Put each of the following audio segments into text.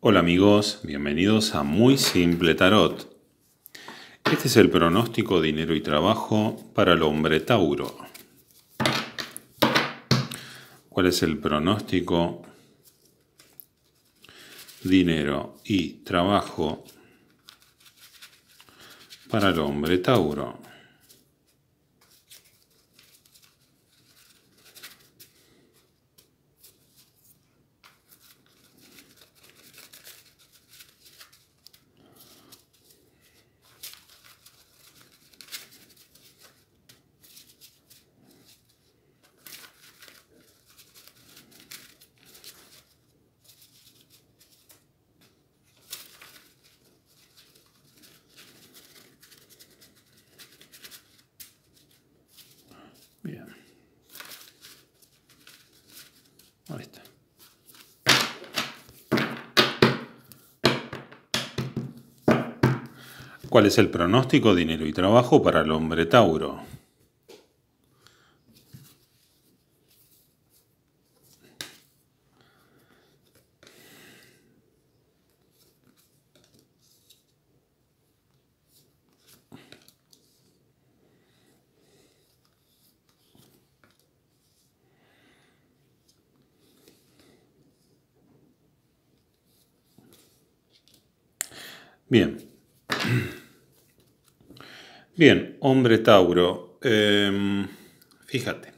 Hola amigos, bienvenidos a Muy Simple Tarot. Este es el pronóstico dinero y trabajo para el hombre Tauro. ¿Cuál es el pronóstico dinero y trabajo para el hombre Tauro? ¿Cuál es el pronóstico, dinero y trabajo para el hombre Tauro? Bien, Bien, hombre Tauro, em, fíjate.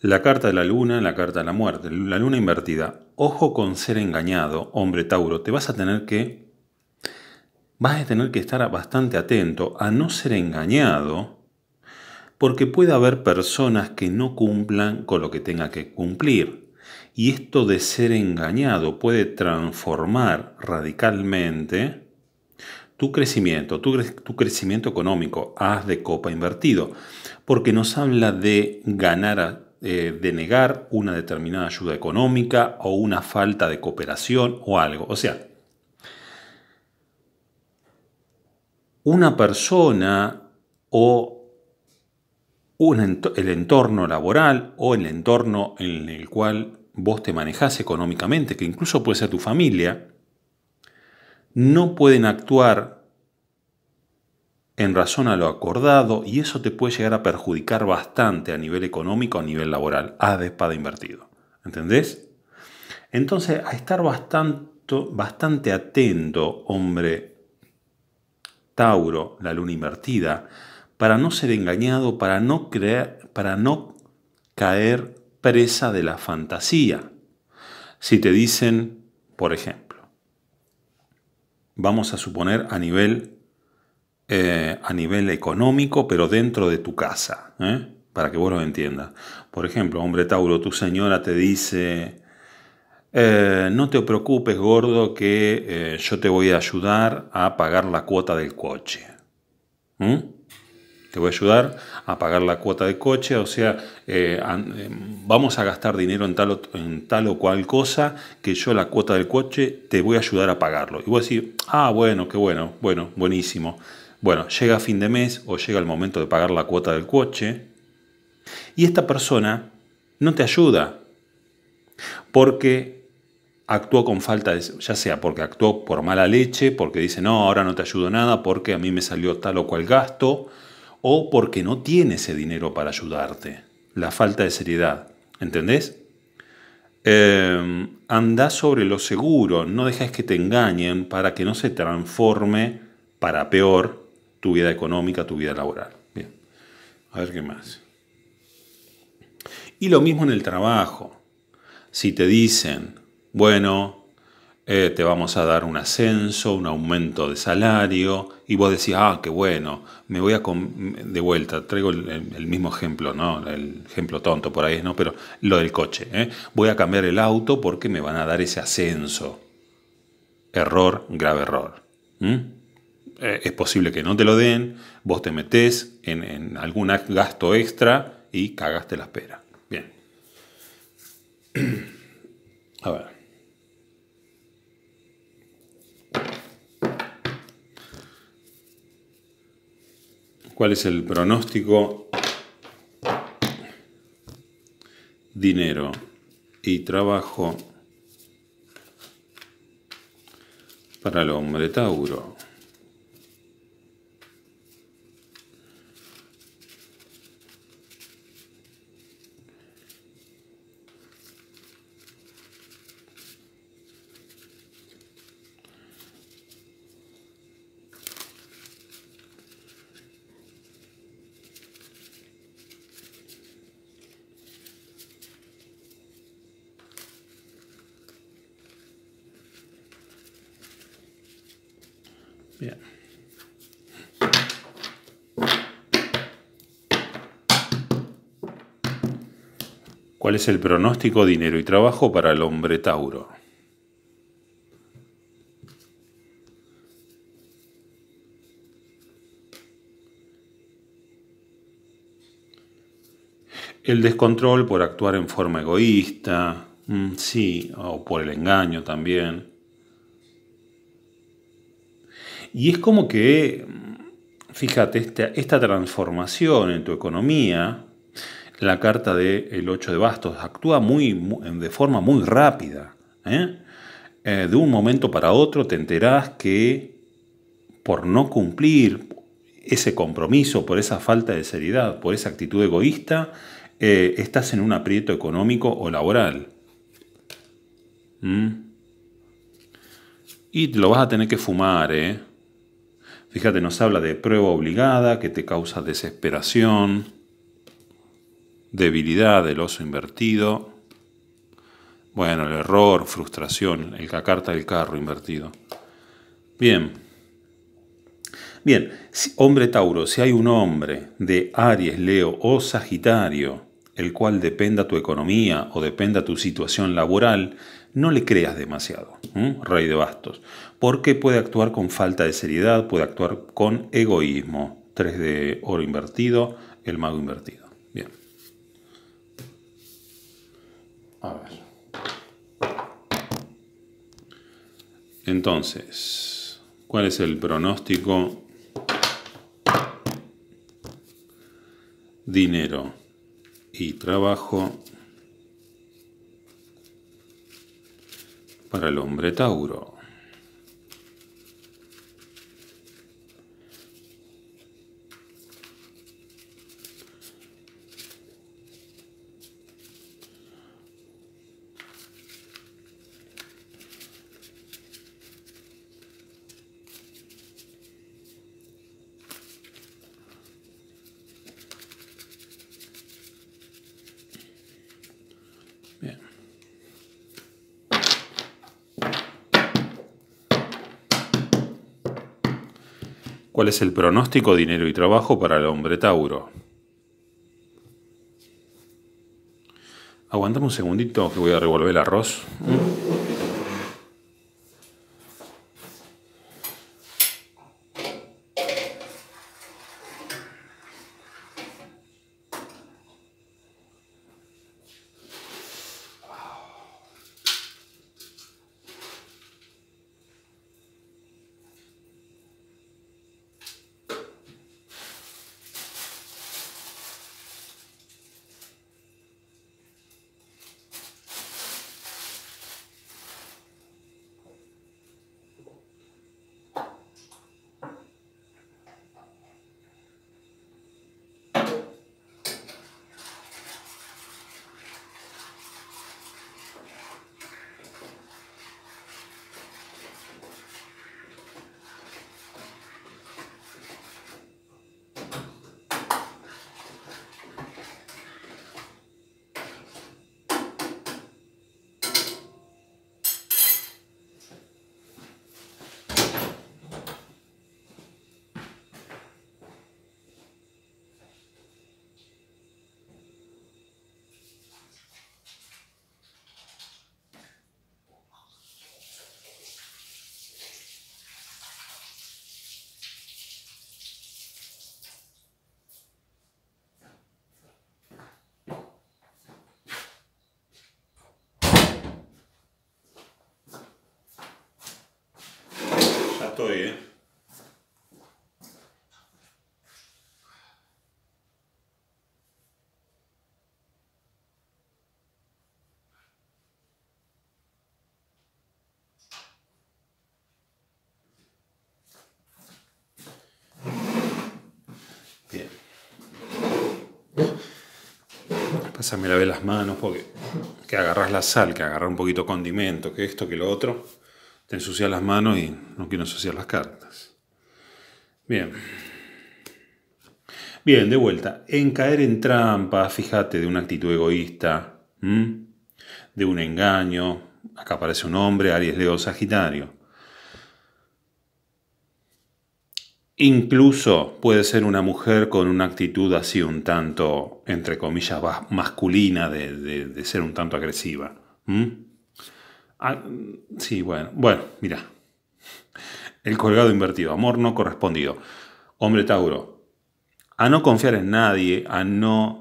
La carta de la luna, la carta de la muerte, la luna invertida. Ojo con ser engañado, hombre Tauro. Te vas a tener que. Vas a tener que estar bastante atento a no ser engañado, porque puede haber personas que no cumplan con lo que tenga que cumplir y esto de ser engañado puede transformar radicalmente tu crecimiento, tu, crecimiento económico, haz de copa invertido, porque nos habla de ganar, eh, de negar una determinada ayuda económica o una falta de cooperación o algo. O sea, una persona o el entorno laboral o el entorno en el cual vos te manejás económicamente, que incluso puede ser tu familia, no pueden actuar en razón a lo acordado y eso te puede llegar a perjudicar bastante a nivel económico, a nivel laboral, a de espada invertido. ¿Entendés? Entonces, a estar bastante, bastante atento, hombre Tauro, la luna invertida, para no ser engañado, para no, crear para no caer presa de la fantasía. Si te dicen, por ejemplo, vamos a suponer a nivel, eh, a nivel económico, pero dentro de tu casa, ¿eh? para que vos lo entiendas. Por ejemplo, hombre Tauro, tu señora te dice, eh, no te preocupes, gordo, que yo te voy a ayudar a pagar la cuota del coche. ¿Mm? te voy a ayudar a pagar la cuota del coche, o sea, eh, eh, vamos a gastar dinero en tal, o, en tal o cual cosa que yo la cuota del coche te voy a ayudar a pagarlo. Y voy a decir, ah, bueno, qué bueno, bueno, buenísimo. Bueno, llega fin de mes o llega el momento de pagar la cuota del coche y esta persona no te ayuda porque actuó con falta de, ya sea porque actuó por mala leche, porque dice, no, ahora no te ayudo nada, porque a mí me salió tal o cual gasto, o porque no tienes ese dinero para ayudarte. La falta de seriedad. ¿Entendés? Eh, em, anda sobre lo seguro, no dejes que te engañen para que no se transforme para peor tu vida económica, tu vida laboral. Bien, a ver qué más. Y lo mismo en el trabajo. Si te dicen, bueno, eh, te vamos a dar un ascenso, un aumento de salario, y vos decís, ah, qué bueno, me voy a... De vuelta, traigo el, mismo ejemplo, ¿no? El ejemplo tonto por ahí, ¿no? Pero lo del coche, ¿eh? Voy a cambiar el auto porque me van a dar ese ascenso. Error, grave error. Eh, es posible que no te lo den, vos te metés en, en algún gasto extra y cagaste la espera. Bien. A ver. ¿Cuál es el pronóstico? Dinero y trabajo para el hombre Tauro. Bien. ¿Cuál es el pronóstico, dinero y trabajo para el hombre Tauro? El descontrol por actuar en forma egoísta, mm, sí, o por el engaño también, y es como que, fíjate, esta, transformación en tu economía, la carta del de 8 de bastos actúa muy, de forma muy rápida. ¿eh? Eh, de un momento para otro te enterás que por no cumplir ese compromiso, por esa falta de seriedad, por esa actitud egoísta, eh, estás en un aprieto económico o laboral. ¿Mm? Y lo vas a tener que fumar, ¿eh? Fíjate, nos habla de prueba obligada que te causa desesperación, debilidad del oso invertido. Bueno, el error, frustración, el carta del carro invertido. Bien. Bien, hombre Tauro, si hay un hombre de Aries, Leo o Sagitario el cual dependa tu economía o dependa tu situación laboral, no le creas demasiado, rey de bastos, porque puede actuar con falta de seriedad, puede actuar con egoísmo. 3 de oro invertido, el mago invertido. Bien. A ver. Entonces, ¿cuál es el pronóstico? Dinero y trabajo para el hombre Tauro. ¿Cuál es el pronóstico dinero y trabajo para el hombre Tauro? Aguantame un segundito que voy a revolver el arroz. estoy, ¿eh? la Bien. las manos porque que agarras la sal, que agarras un poquito condimento, que esto, que lo otro te ensucia las manos y no quiero ensuciar las cartas. Bien. Bien, de vuelta. En caer en trampa, fíjate, de una actitud egoísta, de un engaño. Acá aparece un hombre, Aries, Leo, Sagitario. Incluso puede ser una mujer con una actitud así un tanto, entre comillas, masculina, de, ser un tanto agresiva. Ah, sí, bueno. Bueno, mira. El colgado invertido. Amor no correspondido. Hombre Tauro. A no confiar en nadie, a no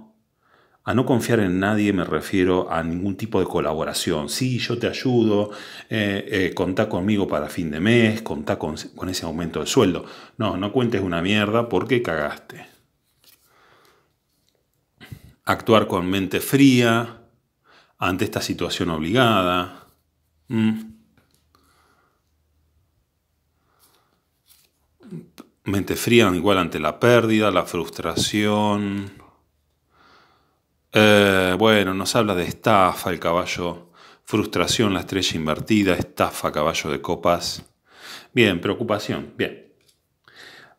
a no confiar en nadie me refiero a ningún tipo de colaboración. Sí, yo te ayudo, eh, eh, contá conmigo para fin de mes, contá con, con, ese aumento de sueldo. No, no cuentes una mierda porque cagaste. Actuar con mente fría ante esta situación obligada. Mm. Mente fría igual ante la pérdida, la frustración. Eh, bueno, nos habla de estafa, el caballo, frustración, la estrella invertida, estafa, caballo de copas. Bien, preocupación, bien.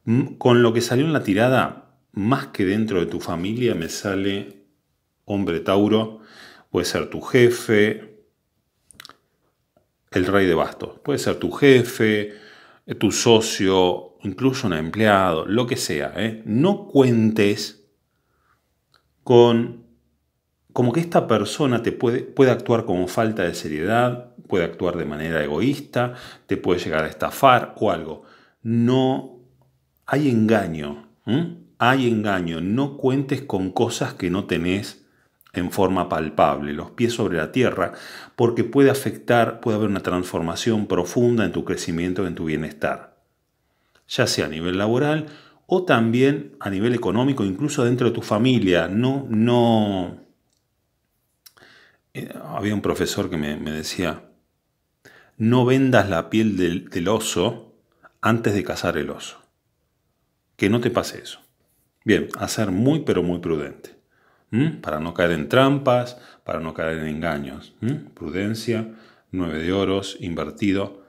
Mm, con lo que salió en la tirada, más que dentro de tu familia, me sale hombre Tauro, puede ser tu jefe, el rey de bastos. Puede ser tu jefe, eh, tu socio, incluso un empleado, lo que sea. ¿eh? No cuentes con como que esta persona te puede, actuar con falta de seriedad, puede actuar de manera egoísta, te puede llegar a estafar o algo. No hay engaño. Hay engaño. No cuentes con cosas que no tenés en forma palpable, los pies sobre la tierra, porque puede afectar, puede haber una transformación profunda en tu crecimiento, en tu bienestar, ya sea a nivel laboral o también a nivel económico, incluso dentro de tu familia. No, no. Eh, había un profesor que me, decía, no vendas la piel del oso antes de cazar el oso. Que no te pase eso. Bien, a ser muy pero muy prudente para no caer en trampas, para no caer en engaños. Prudencia, 9 de oros, invertido,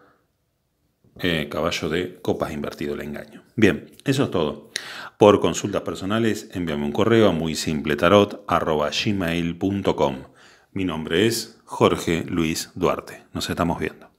eh, caballo de copas invertido, el engaño. Bien, eso es todo. Por consultas personales, envíame un correo a muy simple tarot Mi nombre es Jorge Luis Duarte. Nos estamos viendo.